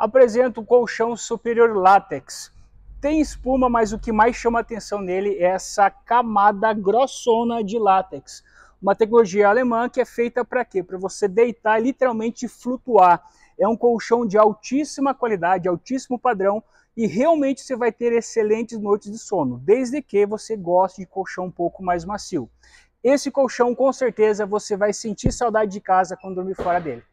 apresenta um colchão superior látex. Tem espuma, mas o que mais chama atenção nele é essa camada grossona de látex. Uma tecnologia alemã que é feita para quê? Para você deitar e literalmente flutuar. É um colchão de altíssima qualidade, altíssimo padrão, e realmente você vai ter excelentes noites de sono, desde que você goste de colchão um pouco mais macio. Esse colchão, com certeza, você vai sentir saudade de casa quando dormir fora dele.